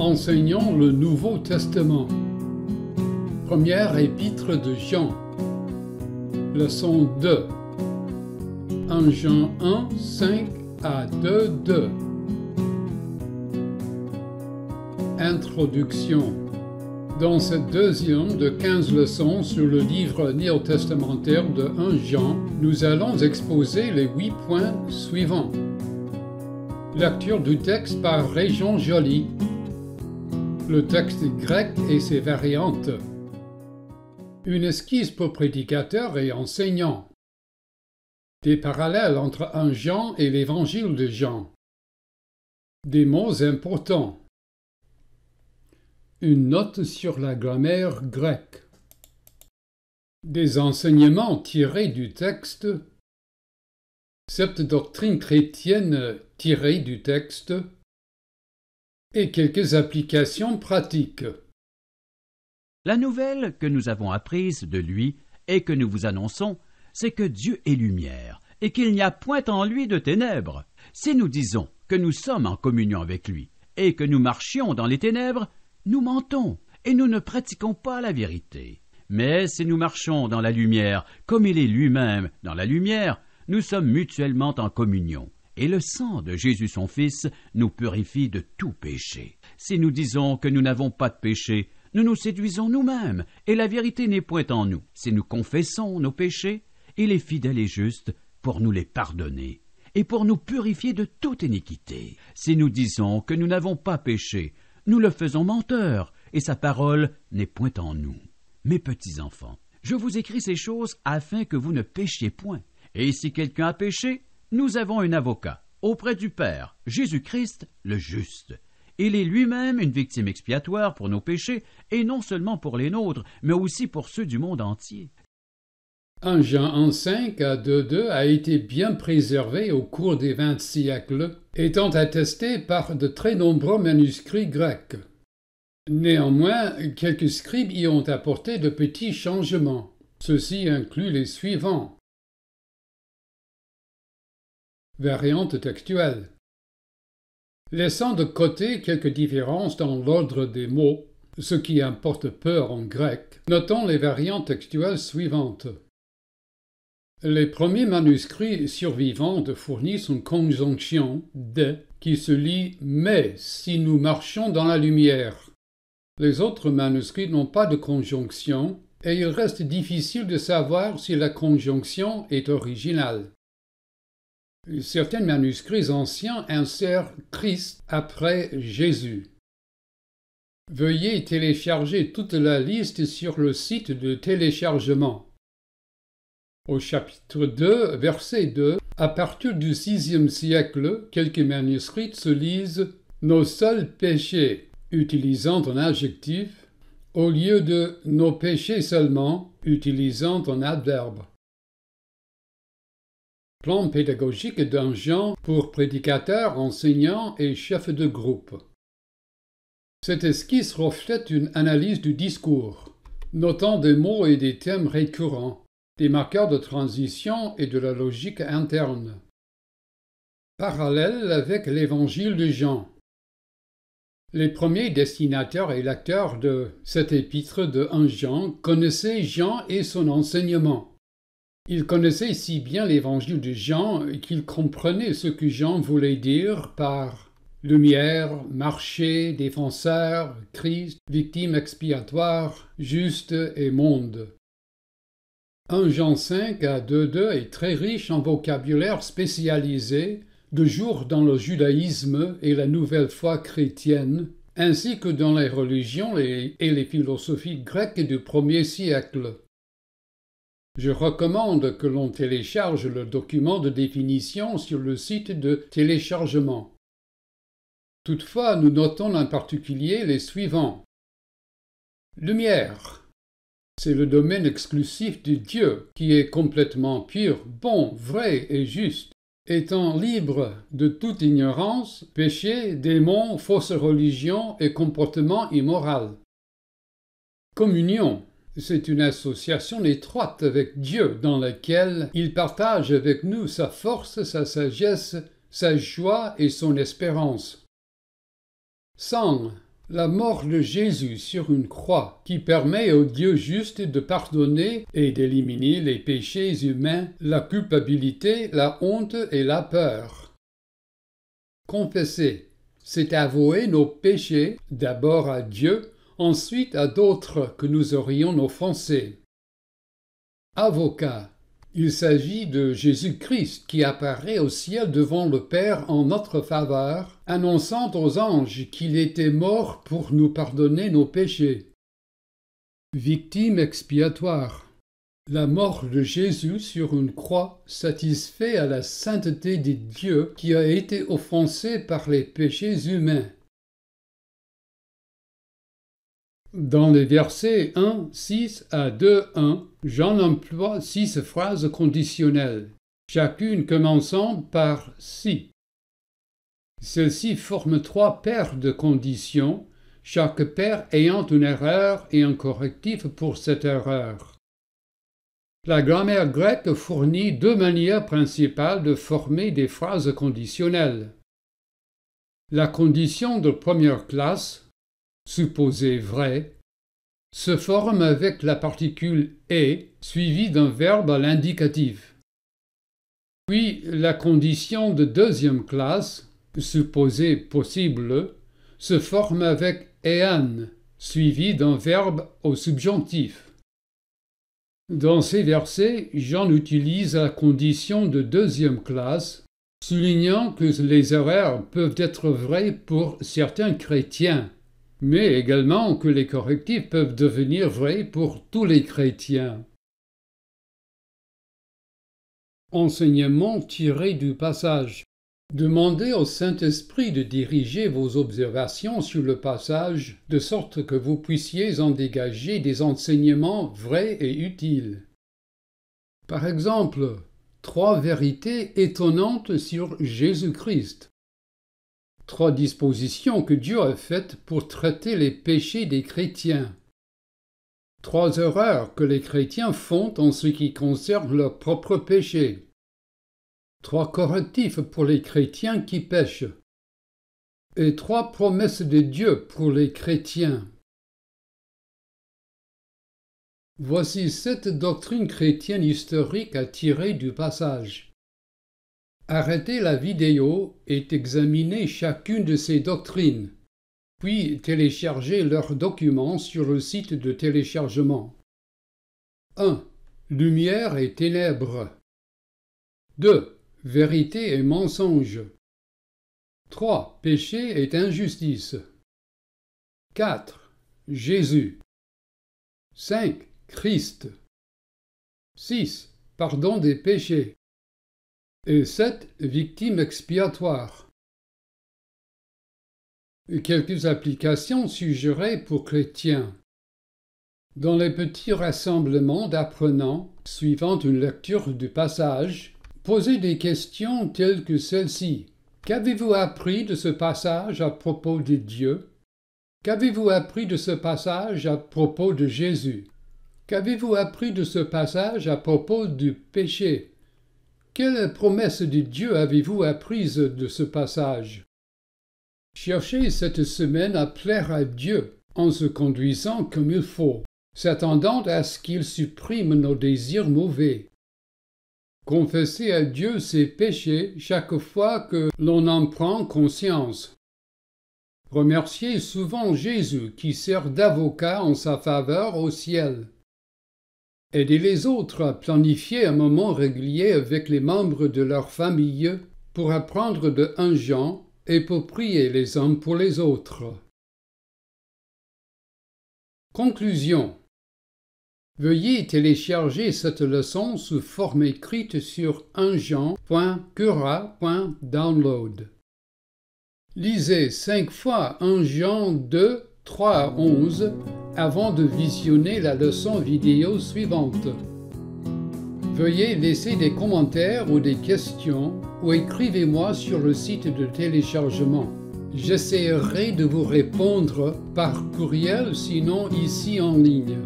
Enseignons le Nouveau Testament. Première épître de Jean. Leçon 2. 1 Jean 1, 5 à 2, 2. Introduction. Dans cette deuxième de 15 leçons sur le livre néo-testamentaire de 1 Jean, nous allons exposer les 8 points suivants. Lecture du texte par Région Jolie, le texte grec et ses variantes. Une esquisse pour prédicateurs et enseignants. Des parallèles entre un Jean et l'évangile de Jean. Des mots importants. Une note sur la grammaire grecque. Des enseignements tirés du texte. Cette doctrine chrétienne tirée du texte et quelques applications pratiques. La nouvelle que nous avons apprise de lui et que nous vous annonçons, c'est que Dieu est lumière et qu'il n'y a point en lui de ténèbres. Si nous disons que nous sommes en communion avec lui et que nous marchions dans les ténèbres, nous mentons et nous ne pratiquons pas la vérité. Mais si nous marchons dans la lumière, comme il est lui-même dans la lumière, nous sommes mutuellement en communion et le sang de Jésus son Fils nous purifie de tout péché. Si nous disons que nous n'avons pas de péché, nous nous séduisons nous-mêmes, et la vérité n'est point en nous. Si nous confessons nos péchés, il est fidèle et juste pour nous les pardonner et pour nous purifier de toute iniquité. Si nous disons que nous n'avons pas péché, nous le faisons menteur, et sa parole n'est point en nous. Mes petits enfants, je vous écris ces choses afin que vous ne péchiez point. Et si quelqu'un a péché, nous avons un avocat auprès du Père, Jésus-Christ le juste. Il est lui-même une victime expiatoire pour nos péchés, et non seulement pour les nôtres, mais aussi pour ceux du monde entier. Un Jean en 5 à deux a été bien préservé au cours des vingt siècles, étant attesté par de très nombreux manuscrits grecs. Néanmoins, quelques scribes y ont apporté de petits changements. Ceux-ci incluent les suivants. Variante textuelle Laissant de côté quelques différences dans l'ordre des mots, ce qui importe peu en grec, notons les variantes textuelles suivantes. Les premiers manuscrits survivants fournissent une conjonction de qui se lit mais si nous marchons dans la lumière. Les autres manuscrits n'ont pas de conjonction et il reste difficile de savoir si la conjonction est originale. Certains manuscrits anciens insèrent Christ après Jésus. Veuillez télécharger toute la liste sur le site de téléchargement. Au chapitre 2, verset 2, à partir du VIe siècle, quelques manuscrits se lisent Nos seuls péchés, utilisant un adjectif, au lieu de Nos péchés seulement, utilisant un adverbe. Plan pédagogique d'un Jean pour prédicateur, enseignant et chef de groupe. Cette esquisse reflète une analyse du discours, notant des mots et des thèmes récurrents, des marqueurs de transition et de la logique interne. Parallèle avec l'évangile de Jean. Les premiers destinataires et lecteurs de cet épître de 1 Jean connaissaient Jean et son enseignement. Il connaissait si bien l'évangile de Jean qu'il comprenait ce que Jean voulait dire par lumière, marché, défenseur, Christ, victime expiatoire, juste et monde. 1 Jean 5 à 2.2 est très riche en vocabulaire spécialisé, de jour dans le judaïsme et la nouvelle foi chrétienne, ainsi que dans les religions et les philosophies grecques du premier siècle. Je recommande que l'on télécharge le document de définition sur le site de téléchargement. Toutefois, nous notons en particulier les suivants. Lumière. C'est le domaine exclusif du Dieu qui est complètement pur, bon, vrai et juste, étant libre de toute ignorance, péché, démon, fausse religion et comportement immoral. Communion c'est une association étroite avec Dieu dans laquelle il partage avec nous sa force, sa sagesse, sa joie et son espérance. Sang, la mort de Jésus sur une croix, qui permet au Dieu juste de pardonner et d'éliminer les péchés humains, la culpabilité, la honte et la peur. Confesser, c'est avouer nos péchés d'abord à Dieu, ensuite à d'autres que nous aurions offensés. Avocat. Il s'agit de Jésus-Christ qui apparaît au ciel devant le Père en notre faveur, annonçant aux anges qu'il était mort pour nous pardonner nos péchés. Victime expiatoire. La mort de Jésus sur une croix satisfait à la sainteté des dieux qui a été offensée par les péchés humains. Dans les versets 1, 6 à 2, 1, j'en emploie six phrases conditionnelles, chacune commençant par si. Celles-ci forment trois paires de conditions, chaque paire ayant une erreur et un correctif pour cette erreur. La grammaire grecque fournit deux manières principales de former des phrases conditionnelles. La condition de première classe, supposé vrai, se forme avec la particule et » suivie d'un verbe à l'indicatif. Puis la condition de deuxième classe, supposée possible, se forme avec an suivie d'un verbe au subjonctif. Dans ces versets, Jean utilise la condition de deuxième classe, soulignant que les erreurs peuvent être vraies pour certains chrétiens mais également que les correctifs peuvent devenir vrais pour tous les chrétiens. Enseignements tirés du passage. Demandez au Saint-Esprit de diriger vos observations sur le passage de sorte que vous puissiez en dégager des enseignements vrais et utiles. Par exemple, trois vérités étonnantes sur Jésus-Christ trois dispositions que Dieu a faites pour traiter les péchés des chrétiens. Trois erreurs que les chrétiens font en ce qui concerne leurs propres péchés. Trois correctifs pour les chrétiens qui pêchent. Et trois promesses de Dieu pour les chrétiens. Voici sept doctrines chrétiennes historiques à tirer du passage. Arrêtez la vidéo et examinez chacune de ces doctrines, puis téléchargez leurs documents sur le site de téléchargement. 1. Lumière et ténèbres. 2. Vérité et mensonge. 3. Péché et injustice. 4. Jésus. 5. Christ. 6. Pardon des péchés et sept victimes expiatoires. Quelques applications suggérées pour chrétiens. Dans les petits rassemblements d'apprenants, suivant une lecture du passage, posez des questions telles que celles ci Qu'avez-vous appris de ce passage à propos de Dieu Qu'avez-vous appris de ce passage à propos de Jésus Qu'avez-vous appris de ce passage à propos du péché quelles promesse de Dieu avez-vous apprises de ce passage Cherchez cette semaine à plaire à Dieu en se conduisant comme il faut, s'attendant à ce qu'il supprime nos désirs mauvais. Confessez à Dieu ses péchés chaque fois que l'on en prend conscience. Remerciez souvent Jésus qui sert d'avocat en sa faveur au ciel. Aidez les autres à planifier un moment régulier avec les membres de leur famille pour apprendre de un Jean et pour prier les uns pour les autres. Conclusion Veuillez télécharger cette leçon sous forme écrite sur unjean.cura.download. Lisez cinq fois 1 Jean 2, 3 11 avant de visionner la leçon vidéo suivante. Veuillez laisser des commentaires ou des questions ou écrivez-moi sur le site de téléchargement. J'essaierai de vous répondre par courriel, sinon ici en ligne.